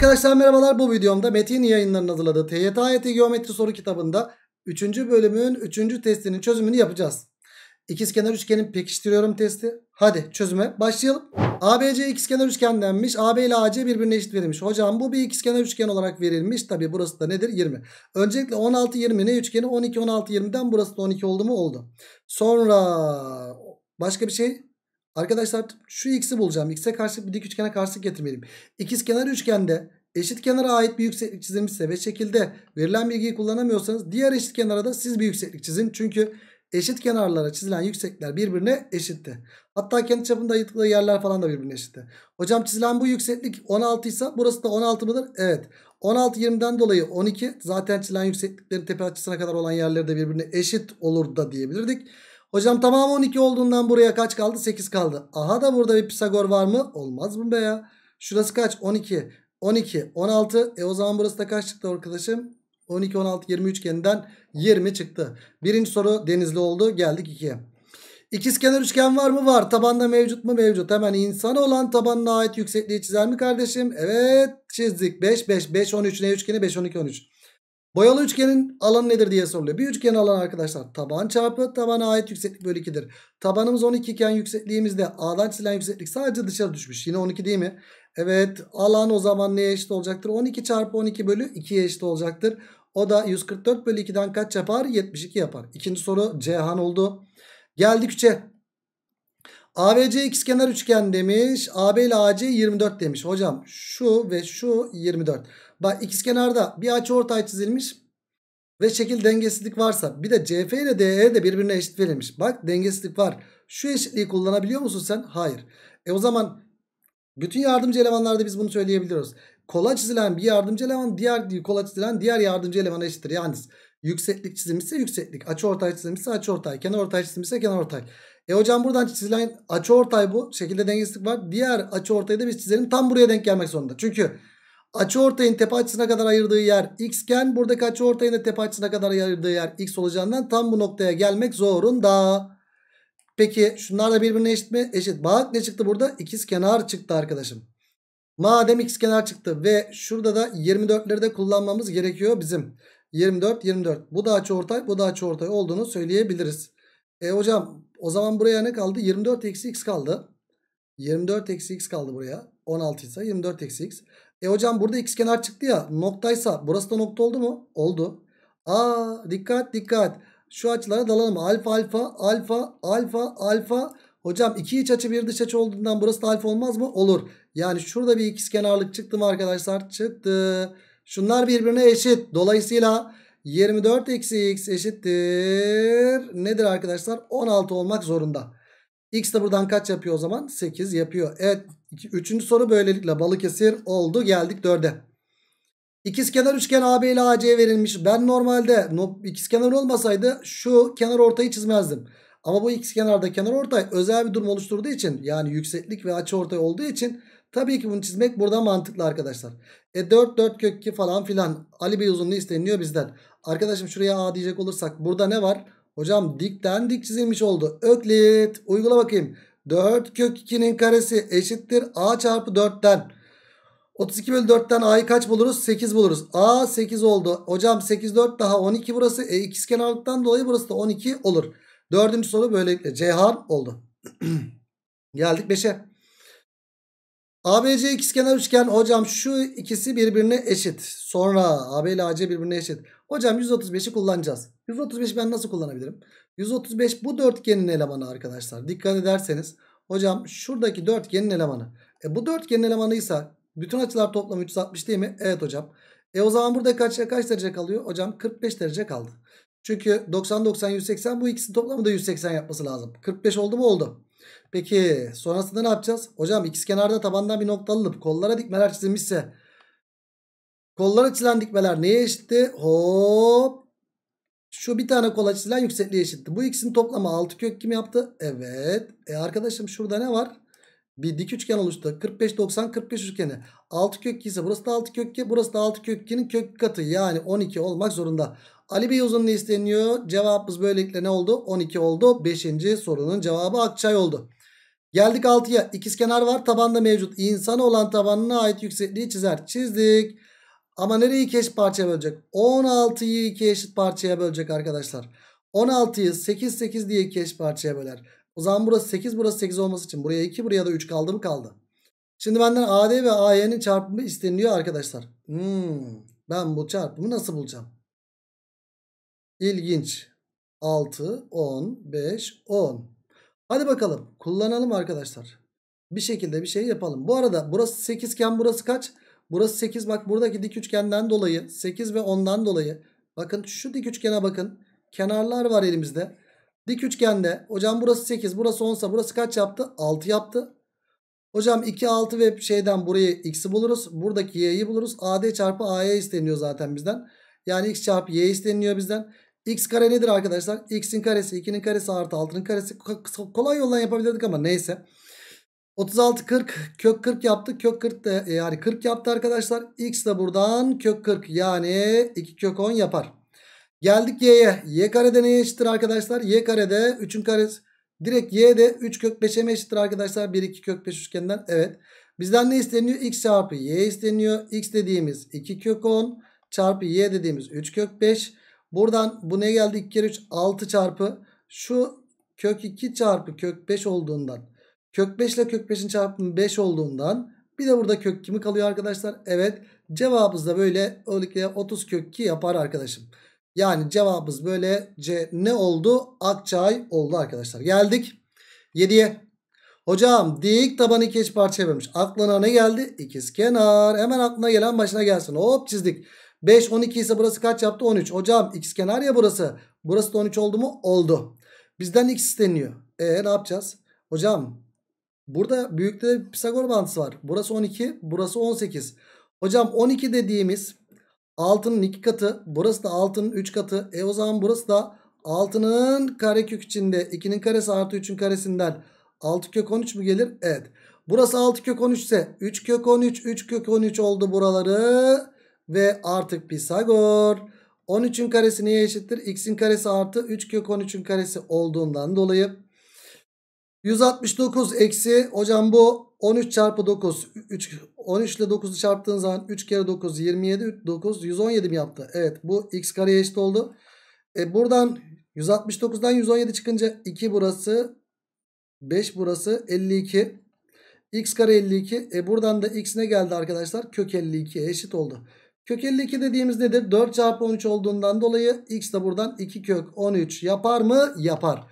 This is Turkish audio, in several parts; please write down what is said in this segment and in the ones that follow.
Arkadaşlar merhabalar bu videomda Metin yayınlarının hazırladığı TYT Geometri soru kitabında 3. bölümün 3. testinin çözümünü yapacağız. İkizkenar üçgenin pekiştiriyorum testi. Hadi çözüme başlayalım. ABC ikizkenar üçgen denmiş. AB ile AC birbirine eşit verilmiş. Hocam bu bir ikizkenar üçgen olarak verilmiş. Tabi burası da nedir? 20. Öncelikle 16 20 ne üçgeni? 12 16 20'den burası da 12 oldu mu? Oldu. Sonra başka bir şey Arkadaşlar şu x'i bulacağım. X'e karşı bir dik üçgene karşılık getirmeliyim. İkiz kenar üçgende eşit kenara ait bir yükseklik çizilmişse ve şekilde verilen bilgiyi kullanamıyorsanız diğer eşit kenara da siz bir yükseklik çizin. Çünkü eşit kenarlara çizilen yükseklikler birbirine eşitti. Hatta kendi çapında ayırdıkları yerler falan da birbirine eşitti. Hocam çizilen bu yükseklik 16 ise burası da 16 mıdır? Evet. 16 20'den dolayı 12 zaten çizilen yüksekliklerin tepe açısına kadar olan yerleri de birbirine eşit olur da diyebilirdik. Hocam tamam 12 olduğundan buraya kaç kaldı? 8 kaldı. Aha da burada bir Pisagor var mı? Olmaz mı be ya? Şurası kaç? 12. 12. 16. E o zaman burası da kaç çıktı arkadaşım? 12, 16, 20 üçgeninden 20 çıktı. Birinci soru denizli oldu. Geldik 2'ye. İkizkenar üçgen var mı? Var. Tabanda mevcut mu? Mevcut. Hemen insan olan tabanına ait yüksekliği çizer mi kardeşim? Evet çizdik. 5, 5, 5, 13. Ne üçgeni? 5, 12, 13. Boyalı üçgenin alanı nedir diye soruluyor. Bir üçgen alanı arkadaşlar taban çarpı tabana ait yükseklik bölü 2'dir. Tabanımız 12 iken yüksekliğimizde A'dan çizilen yükseklik sadece dışarı düşmüş. Yine 12 değil mi? Evet alan o zaman neye eşit olacaktır? 12 çarpı 12 bölü 2'ye eşit olacaktır. O da 144 bölü 2'den kaç yapar? 72 yapar. İkinci soru Cihan oldu. Geldik 3'e. ABC ikizkenar üçgen demiş. AB ile AC 24 demiş. Hocam şu ve şu 24. Bak ikiz kenarda bir açı ortay çizilmiş ve şekil dengesizlik varsa bir de CF ile DE de birbirine eşit verilmiş. Bak dengesizlik var. Şu eşitliği kullanabiliyor musun sen? Hayır. E o zaman bütün yardımcı elemanlarda biz bunu söyleyebiliyoruz. Kola çizilen bir yardımcı eleman diğer kola çizilen diğer yardımcı elemana eşittir. Yani yükseklik çizilmişse yükseklik, açı ortay çizilmişse açı ortay, kenar ortay çizilmişse kenar ortay. E hocam buradan çizilen açı ortay bu. Şekilde dengesizlik var. Diğer açı ortayı da biz çizelim. Tam buraya denk gelmek zorunda. Çünkü Açıortayın tepe açısına kadar ayırdığı yer x iken buradaki açıortayın da tepe açısına kadar ayırdığı yer x olacağından tam bu noktaya gelmek zorunda. Peki şunlar da birbirine eşit mi? Eşit. Bak ne çıktı burada? İkiz kenar çıktı arkadaşım. Madem x kenar çıktı ve şurada da 24'leri de kullanmamız gerekiyor bizim. 24 24. Bu da açıortay, bu da açıortay olduğunu söyleyebiliriz. E hocam o zaman buraya ne kaldı? 24 eksi x kaldı. 24 eksi x kaldı buraya. 16 ise 24 x. E hocam burada x kenar çıktı ya noktaysa burası da nokta oldu mu? Oldu. Aa dikkat dikkat. Şu açılara dalalım. Alfa alfa alfa alfa alfa. Hocam iki iç açı bir dış açı olduğundan burası da alfa olmaz mı? Olur. Yani şurada bir ikiz kenarlık çıktı mı arkadaşlar? Çıktı. Şunlar birbirine eşit. Dolayısıyla 24 eksi x eşittir. Nedir arkadaşlar? 16 olmak zorunda. X de buradan kaç yapıyor o zaman? 8 yapıyor. Evet. Üçüncü soru böylelikle Balıkesir oldu. Geldik 4'e. İkizkenar üçgen AB ile AC verilmiş. Ben normalde no, ikizkenar olmasaydı şu kenar ortayı çizmezdim. Ama bu ikizkenarda kenar ortay özel bir durum oluşturduğu için yani yükseklik ve açı ortay olduğu için tabii ki bunu çizmek burada mantıklı arkadaşlar. E 4 4 kök 2 falan filan Ali Bey uzunluğu isteniyor bizden. Arkadaşım şuraya A diyecek olursak burada ne var? Hocam dikten dik çizilmiş oldu. Öklit uygula bakayım. 4 kök 2'nin karesi eşittir a çarpı 4'ten. 32 bölü 4'ten a'yı kaç buluruz? 8 buluruz. a 8 oldu. Hocam 8 4 daha 12 burası. E ikiz kenarlıktan dolayı burası da 12 olur. Dördüncü soru böylelikle Ceyhan oldu. Geldik 5'e. ABC ikizkenar üçgen hocam şu ikisi birbirine eşit. Sonra AB ile AC birbirine eşit. Hocam 135'i kullanacağız. 135 ben nasıl kullanabilirim? 135 bu dörtgenin elemanı arkadaşlar. Dikkat ederseniz hocam şuradaki dörtgenin elemanı. E, bu dörtgenin elemanıysa bütün açılar toplamı 360 değil mi? Evet hocam. E o zaman burada kaç, kaç derece kalıyor? Hocam 45 derece kaldı. Çünkü 90 90 180 bu ikisi toplamı da 180 yapması lazım. 45 oldu mu oldu. Peki sonrasında ne yapacağız? Hocam ikiz kenarda tabandan bir nokta alıp kollara dikmeler çizilmişse kollara çizilen dikmeler neye eşitti? Hop. Şu bir tane kola çizilen yüksekliğe eşitti. Bu ikisinin toplamı 6 kök kim yaptı? Evet. E arkadaşım şurada ne var? Bir dik üçgen oluştu. 45 90 45 üçgeni. 6 kök ise burası da 6 kök 2, burası da 6 kökkinin kök katı yani 12 olmak zorunda. Ali Bey uzun isteniyor. Cevabımız böylelikle ne oldu? 12 oldu. 5. sorunun cevabı Akçay oldu. Geldik 6'ya. İkizkenar var. Tabanda mevcut. İnsana olan tabanına ait yüksekliği çizer. Çizdik. Ama nereyi iki eşit parçaya bölecek? 16'yı iki eşit parçaya bölecek arkadaşlar. 16'yı 8 8 diye iki eşit parçaya böler. O zaman burası 8 burası 8 olması için buraya 2 buraya da 3 kaldı mı kaldı. Şimdi benden AD ve AY'nin çarpımı isteniliyor arkadaşlar. Hmm, ben bu çarpımı nasıl bulacağım? İlginç. 6, 10, 5, 10. Hadi bakalım kullanalım arkadaşlar. Bir şekilde bir şey yapalım. Bu arada burası 8 iken burası kaç? Burası 8 bak buradaki dik üçgenden dolayı 8 ve 10'dan dolayı. Bakın şu dik üçgene bakın. Kenarlar var elimizde. Dik üçgende hocam burası 8 burası 10 burası kaç yaptı? 6 yaptı. Hocam 2 6 ve şeyden burayı x'i buluruz. Buradaki y'yi buluruz. AD çarpı AY isteniyor zaten bizden. Yani x çarpı y isteniyor bizden. X kare nedir arkadaşlar? X'in karesi 2'nin karesi artı 6'nın karesi. Kolay yoldan yapabilirdik ama neyse. 36 40 kök 40 yaptı. Kök 40 da e, yani 40 yaptı arkadaşlar. X de buradan kök 40 yani 2 kök 10 yapar. Geldik y'ye. Y karede neye eşittir arkadaşlar? Y karede 3'ün karesi. Direkt y de 3 kök 5'e mi eşittir arkadaşlar? 1 2 kök 5 üçgeninden. Evet. Bizden ne isteniyor? X çarpı y isteniyor. X dediğimiz 2 kök 10 çarpı y dediğimiz 3 kök 5. Buradan bu ne geldi? 2 kere 3 6 çarpı şu kök 2 çarpı kök 5 olduğundan kök 5 ile kök 5'in çarpımı 5 olduğundan bir de burada kök kimi kalıyor arkadaşlar? Evet cevabımız da böyle öyle 30 kök 2 yapar arkadaşım. Yani cevabımız böyle C ne oldu? Akçay oldu arkadaşlar. Geldik 7'ye. Hocam dik tabanı iki eş parçaya bölmüş. Aklına ne geldi? İkiz kenar. Hemen aklına gelen başına gelsin. Hop çizdik. 5 12 ise burası kaç yaptı? 13. Hocam x kenar ya burası. Burası da 13 oldu mu? Oldu. Bizden x isteniyor. E ne yapacağız? Hocam burada büyükte de Pisagor bağıntısı var. Burası 12 burası 18. Hocam 12 dediğimiz altının 2 katı. Burası da altının 3 katı. E o zaman burası da altının karekök içinde 2'nin karesi artı 3'ün karesinden 6 kök 13 mü gelir? Evet. Burası 6 kök 13 ise 3 kök 13 3 kök 13 oldu buraları. Ve artık Pisagor 13'ün karesi neye eşittir? X'in karesi artı 3 kök 13'ün karesi olduğundan dolayı 169 eksi hocam bu 13 çarpı 9 3, 13 ile 9'u çarptığın zaman 3 kere 9 27 9 117 mi yaptı? Evet bu x kareye eşit oldu. E buradan 169'dan 117 çıkınca 2 burası 5 burası 52 x kare 52 e buradan da x ne geldi arkadaşlar kök 52 eşit oldu. Kök 52 dediğimiz nedir? 4 çarpı 13 olduğundan dolayı x de buradan 2 kök 13 yapar mı? Yapar.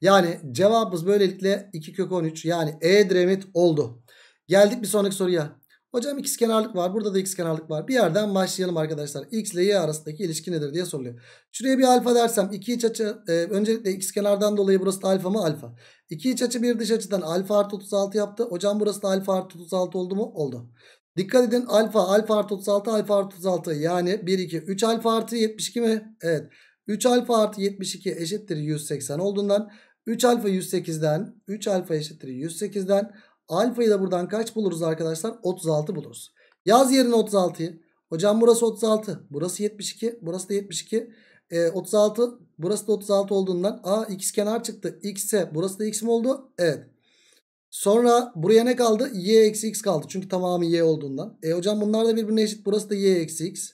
Yani cevabımız böylelikle 2 kök 13 yani E-Dremit oldu. Geldik bir sonraki soruya. Hocam x kenarlık var. Burada da x kenarlık var. Bir yerden başlayalım arkadaşlar. X ile y arasındaki ilişki nedir diye soruluyor. Şuraya bir alfa dersem 2 iç açı e, öncelikle x kenardan dolayı burası da alfa mı? Alfa. İki iç açı bir dış açıdan alfa artı 36 yaptı. Hocam burası da alfa artı 36 oldu mu? Oldu. Dikkat edin alfa alfa artı 36 alfa artı 36 yani 1 2 3 alfa artı 72 mi? Evet 3 alfa artı 72 eşittir 180 olduğundan 3 alfa 108'den 3 alfa eşittir 108'den alfayı da buradan kaç buluruz arkadaşlar? 36 buluruz. Yaz yerine 36'yı. Hocam burası 36 burası 72 burası da 72 e, 36 burası da 36 olduğundan a x kenar çıktı x'e burası da x mi oldu? Evet Sonra buraya ne kaldı? Y eksi x kaldı. Çünkü tamamı y olduğundan. E hocam bunlar da birbirine eşit. Burası da y eksi x.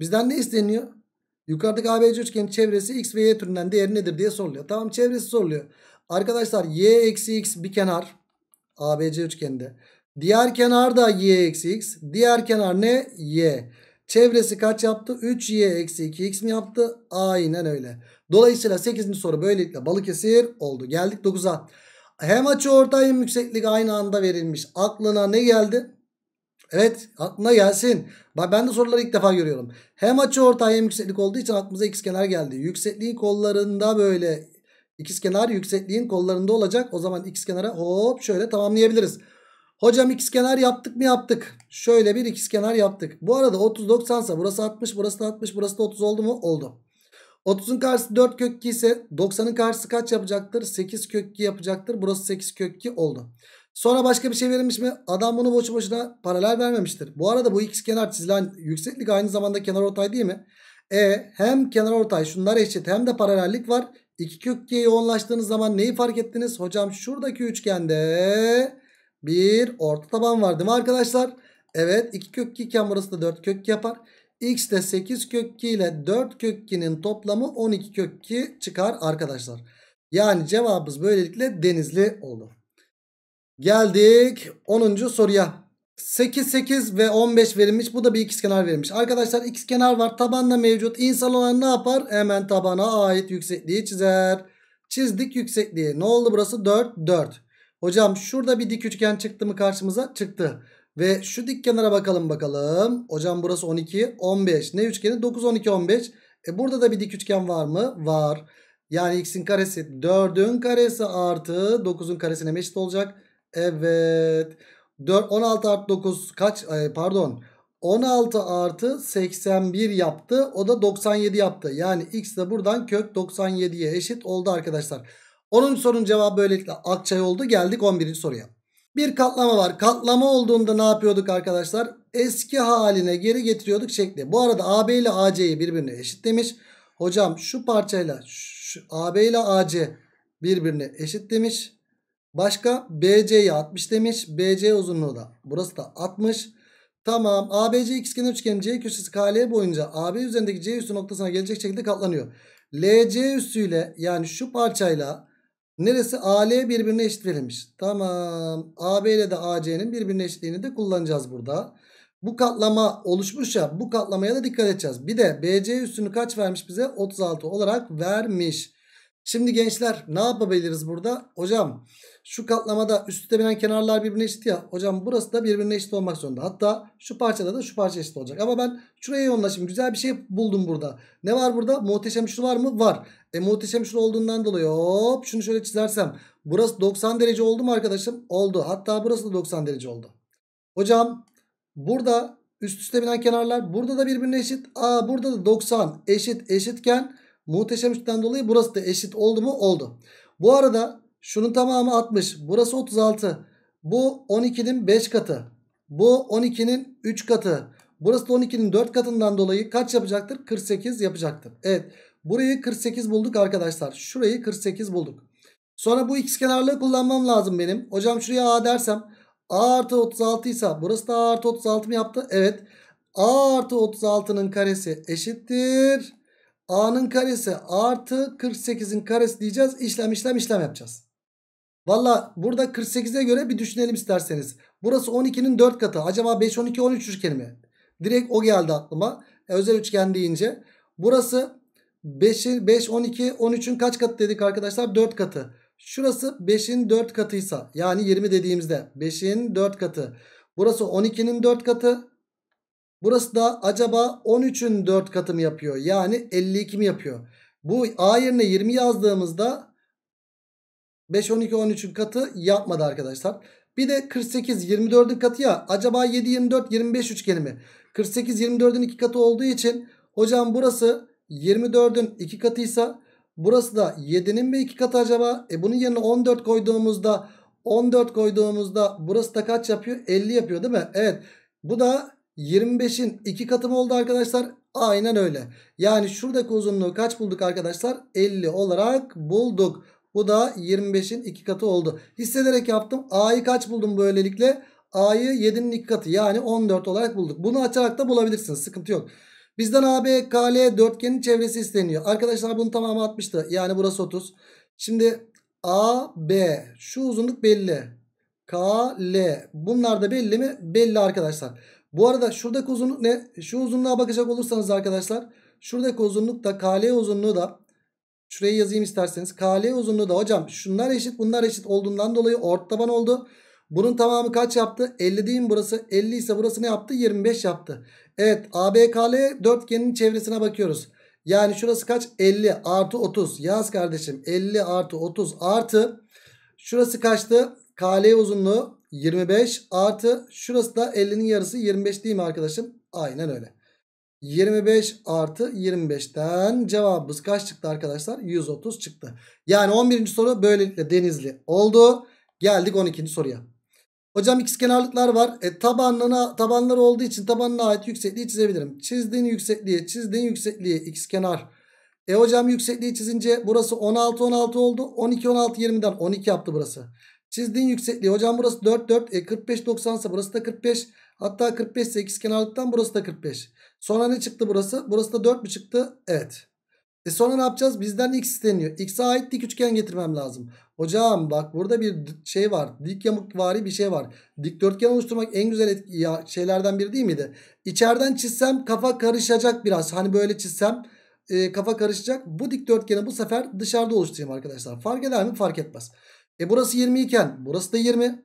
Bizden ne isteniyor? Yukarıdaki ABC üçgenin çevresi x ve y türünden değeri nedir diye soruluyor. Tamam çevresi soruluyor. Arkadaşlar y eksi x bir kenar. ABC üçgeninde. Diğer kenar da y eksi x. Diğer kenar ne? Y. Çevresi kaç yaptı? 3y eksi 2x mi yaptı? Aynen öyle. Dolayısıyla 8. soru böylelikle balık esir oldu. Geldik 9'a. Hem açı ortay hem yükseklik aynı anda verilmiş. Aklına ne geldi? Evet aklına gelsin. Bak ben de soruları ilk defa görüyorum. Hem açı ortay hem yükseklik olduğu için aklımıza ikizkenar geldi. Yüksekliğin kollarında böyle ikizkenar yüksekliğin kollarında olacak. O zaman ikizkenara hop şöyle tamamlayabiliriz. Hocam ikizkenar yaptık mı yaptık. Şöyle bir ikizkenar yaptık. Bu arada 30 90 burası 60 burası da 60 burası da 30 oldu mu? Oldu. 30'un karşısı 4 kök 2 ise 90'ın karşısı kaç yapacaktır? 8 kök 2 yapacaktır. Burası 8 kök 2 oldu. Sonra başka bir şey verilmiş mi? Adam bunu boşu boşuna paralel vermemiştir. Bu arada bu x kenar çizilen yükseklik aynı zamanda kenar ortay değil mi? E hem kenar ortay şunlar eşit hem de paralellik var. 2 kök 2'ye yoğunlaştığınız zaman neyi fark ettiniz? Hocam şuradaki üçgende bir orta taban var değil mi arkadaşlar? Evet 2 kök 2 iken burası da 4 kök 2 yapar. X de 8 kök 2 ile 4 kök 2'nin toplamı 12 kök 2 çıkar arkadaşlar. Yani cevabımız böylelikle denizli oldu. Geldik 10. soruya. 8 8 ve 15 verilmiş. Bu da bir ikizkenar verilmiş. Arkadaşlar ikizkenar var. Tabanla mevcut. İnsan olan ne yapar? Hemen tabana ait yüksekliği çizer. Çizdik yüksekliği. Ne oldu burası? 4 4. Hocam şurada bir dik üçgen çıktı mı karşımıza? Çıktı. Ve şu dik kenara bakalım bakalım. Hocam burası 12, 15. Ne üçgeni? 9, 12, 15. E burada da bir dik üçgen var mı? Var. Yani x'in karesi 4'ün karesi artı 9'un karesine eşit olacak. Evet. 4, 16 artı 9 kaç? Ay, e, pardon. 16 artı 81 yaptı. O da 97 yaptı. Yani x de buradan kök 97'ye eşit oldu arkadaşlar. 10. sorunun cevabı böylelikle Akçay oldu. Geldik 11. soruya. Bir katlama var. Katlama olduğunda ne yapıyorduk arkadaşlar? Eski haline geri getiriyorduk şekli. Bu arada AB ile AC'yi birbirine eşit demiş. Hocam şu parçayla şu AB ile AC birbirine eşit demiş. Başka BC'yi 60 demiş. BC uzunluğu da burası da 60. Tamam ABC ikizkenar üçgenin C köşesi KL boyunca AB üzerindeki C üstü noktasına gelecek şekilde katlanıyor. LC üssüyle yani şu parçayla Neresi? AL birbirine eşit verilmiş. Tamam. AB ile de AC'nin birbirine eşitliğini de kullanacağız burada. Bu katlama oluşmuş ya bu katlamaya da dikkat edeceğiz. Bir de BC üstünü kaç vermiş bize? 36 olarak vermiş. Şimdi gençler ne yapabiliriz burada? Hocam şu katlamada üst üste binen kenarlar birbirine eşit ya. Hocam burası da birbirine eşit olmak zorunda. Hatta şu parçada da şu parça eşit olacak. Ama ben şuraya yoğunlaşayım. Güzel bir şey buldum burada. Ne var burada? Muhteşem şu var mı? Var. E muhteşem şu olduğundan dolayı hop şunu şöyle çizersem. Burası 90 derece oldu mu arkadaşım? Oldu. Hatta burası da 90 derece oldu. Hocam burada üst üste binen kenarlar burada da birbirine eşit. Aa burada da 90 eşit eşitken muhteşem üstten dolayı burası da eşit oldu mu? Oldu. Bu arada Şunun tamamı 60. Burası 36. Bu 12'nin 5 katı. Bu 12'nin 3 katı. Burası da 12'nin 4 katından dolayı kaç yapacaktır? 48 yapacaktır. Evet. Burayı 48 bulduk arkadaşlar. Şurayı 48 bulduk. Sonra bu x kenarlığı kullanmam lazım benim. Hocam şuraya a dersem a artı 36 ise burası da a artı 36 mı yaptı? Evet. a artı 36'nın karesi eşittir. a'nın karesi artı 48'in karesi diyeceğiz. İşlem işlem işlem yapacağız. Valla burada 48'e göre bir düşünelim isterseniz. Burası 12'nin 4 katı. Acaba 5, 12, 13 üçgeni mi? Direkt o geldi aklıma. E, özel üçgen deyince. Burası 5, 5 12, 13'ün kaç katı dedik arkadaşlar? 4 katı. Şurası 5'in 4 katıysa yani 20 dediğimizde 5'in 4 katı. Burası 12'nin 4 katı. Burası da acaba 13'ün 4 katı mı yapıyor? Yani 52 mi yapıyor? Bu A yerine 20 yazdığımızda 5, 12, 13'ün katı yapmadı arkadaşlar. Bir de 48, 24'ün katı ya. Acaba 7, 24, 25 üçgeni mi? 48, 24'ün iki katı olduğu için hocam burası 24'ün iki katıysa burası da 7'nin mi iki katı acaba? E bunun yerine 14 koyduğumuzda 14 koyduğumuzda burası da kaç yapıyor? 50 yapıyor değil mi? Evet. Bu da 25'in iki katı mı oldu arkadaşlar? Aynen öyle. Yani şuradaki uzunluğu kaç bulduk arkadaşlar? 50 olarak bulduk. Bu da 25'in 2 katı oldu. Hissederek yaptım. A'yı kaç buldum böylelikle? A'yı 7'nin 2 katı yani 14 olarak bulduk. Bunu açarak da bulabilirsiniz. Sıkıntı yok. Bizden ABKL KL dörtgenin çevresi isteniyor. Arkadaşlar bunun tamamı 60'tı. Yani burası 30. Şimdi AB şu uzunluk belli. KL bunlar da belli mi? Belli arkadaşlar. Bu arada şuradaki uzunluk ne? Şu uzunluğa bakacak olursanız arkadaşlar. Şuradaki uzunluk da KL uzunluğu da Şurayı yazayım isterseniz. KL uzunluğu da hocam şunlar eşit bunlar eşit olduğundan dolayı ort taban oldu. Bunun tamamı kaç yaptı? 50 değil mi burası? 50 ise burası ne yaptı? 25 yaptı. Evet ABKL dörtgenin çevresine bakıyoruz. Yani şurası kaç? 50 artı 30. Yaz kardeşim 50 artı 30 artı. Şurası kaçtı? KL uzunluğu 25 artı. Şurası da 50'nin yarısı 25 değil mi arkadaşım? Aynen öyle. 25 artı 25'ten cevabımız kaç çıktı arkadaşlar? 130 çıktı. Yani 11. soru böylelikle denizli oldu. Geldik 12. soruya. Hocam x kenarlıklar var. E, tabanına, tabanları olduğu için tabanına ait yüksekliği çizebilirim. Çizdiğin yüksekliği, çizdiğin yüksekliği x kenar. E hocam yüksekliği çizince burası 16 16 oldu. 12 16 20'den 12 yaptı burası. Çizdiğin yüksekliği hocam burası 4 4 e, 45 90 ise burası da 45. Hatta 45 ise x kenarlıktan burası da 45. Sonra ne çıktı burası? Burası da 4 mü çıktı? Evet. E sonra ne yapacağız? Bizden x isteniyor. X'e ait dik üçgen getirmem lazım. Hocam bak burada bir şey var. Dik yamuk yamukvari bir şey var. Dik dörtgen oluşturmak en güzel şeylerden biri değil miydi? İçeriden çizsem kafa karışacak biraz. Hani böyle çizsem e, kafa karışacak. Bu dik dörtgeni bu sefer dışarıda oluşturayım arkadaşlar. Fark eder mi? Fark etmez. E burası 20 iken burası da 20.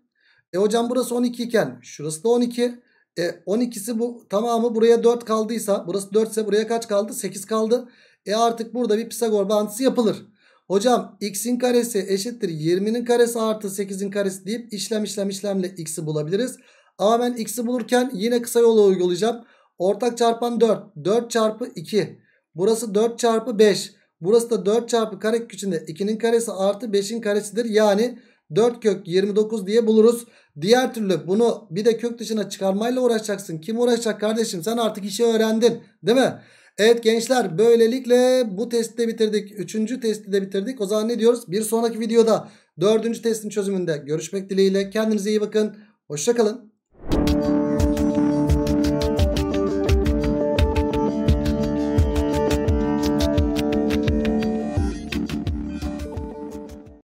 E hocam burası 12 iken şurası da 12. E, 12'si bu tamamı buraya 4 kaldıysa burası 4 ise buraya kaç kaldı? 8 kaldı. E artık burada bir Pisagor bağıntısı yapılır. Hocam x'in karesi eşittir 20'nin karesi artı 8'in karesi deyip işlem işlem işlemle x'i bulabiliriz. Ama ben x'i bulurken yine kısa yolu uygulayacağım. Ortak çarpan 4. 4 çarpı 2. Burası 4 çarpı 5. Burası da 4 çarpı kare içinde 2'nin karesi artı 5'in karesidir. Yani 4 kök 29 diye buluruz. Diğer türlü bunu bir de kök dışına çıkarmayla uğraşacaksın. Kim uğraşacak kardeşim? Sen artık işi öğrendin değil mi? Evet gençler böylelikle bu testi de bitirdik. Üçüncü testi de bitirdik. O zaman ne diyoruz? Bir sonraki videoda dördüncü testin çözümünde görüşmek dileğiyle. Kendinize iyi bakın. Hoşçakalın.